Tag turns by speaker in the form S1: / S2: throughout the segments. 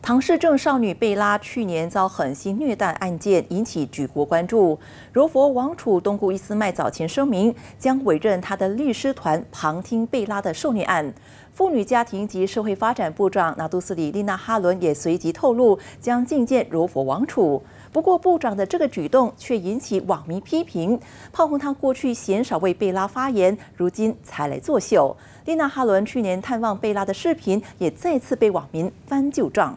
S1: 唐氏症少女贝拉去年遭狠心虐待案件引起举国关注。柔佛王储东姑伊斯麦早前声明，将委任他的律师团旁听贝拉的受虐案。妇女、家庭及社会发展部长纳杜斯里丽娜哈伦也随即透露，将觐见柔佛王储。不过，部长的这个举动却引起网民批评，炮轰他过去鲜少为贝拉发言，如今才来作秀。丽娜哈伦去年探望贝拉的视频也再次被网民翻旧账。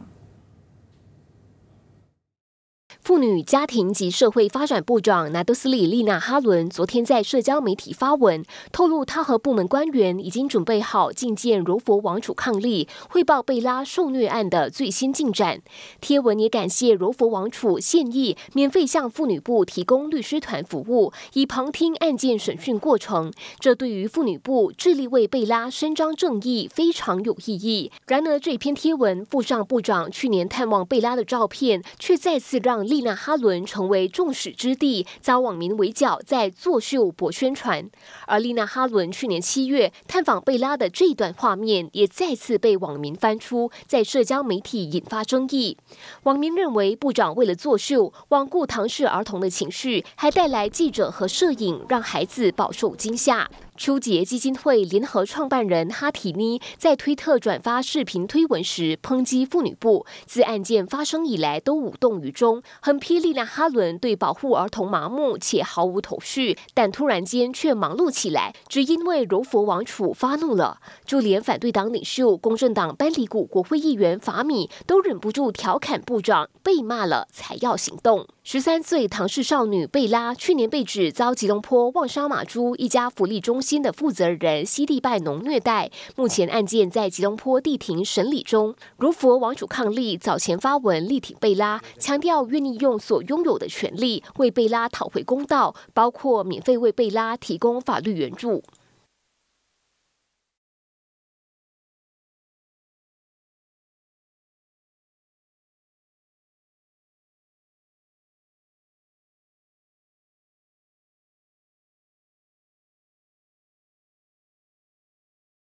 S2: 妇女、家庭及社会发展部长纳多斯里丽娜哈伦昨天在社交媒体发文，透露她和部门官员已经准备好觐见柔佛王储伉俪，汇报贝拉受虐案的最新进展。贴文也感谢柔佛王储现役免费向妇女部提供律师团服务，以旁听案件审讯过程。这对于妇女部致力为贝拉伸张正义非常有意义。然而，这篇贴文附上部长去年探望贝拉的照片，却再次让。丽娜哈伦成为众矢之的，遭网民围剿，在作秀博宣传。而丽娜哈伦去年七月探访贝拉的这段画面，也再次被网民翻出，在社交媒体引发争议。网民认为，部长为了作秀，罔顾唐氏儿童的情绪，还带来记者和摄影，让孩子饱受惊吓。秋节基金会联合创办人哈提尼在推特转发视频推文时，抨击妇女部自案件发生以来都无动于衷，横批力量哈伦对保护儿童麻木且毫无头绪，但突然间却忙碌起来，只因为柔佛王储发怒了。就连反对党领袖公正党班里古国会议员法米都忍不住调侃部长被骂了才要行动。十三岁唐氏少女贝拉去年被指遭吉隆坡旺沙马珠一家福利中心的负责人西地拜农虐待，目前案件在吉隆坡地庭审理中。如佛王主抗力早前发文力挺贝拉，强调愿意用所拥有的权利为贝拉讨回公道，包括免费为贝拉提供法
S1: 律援助。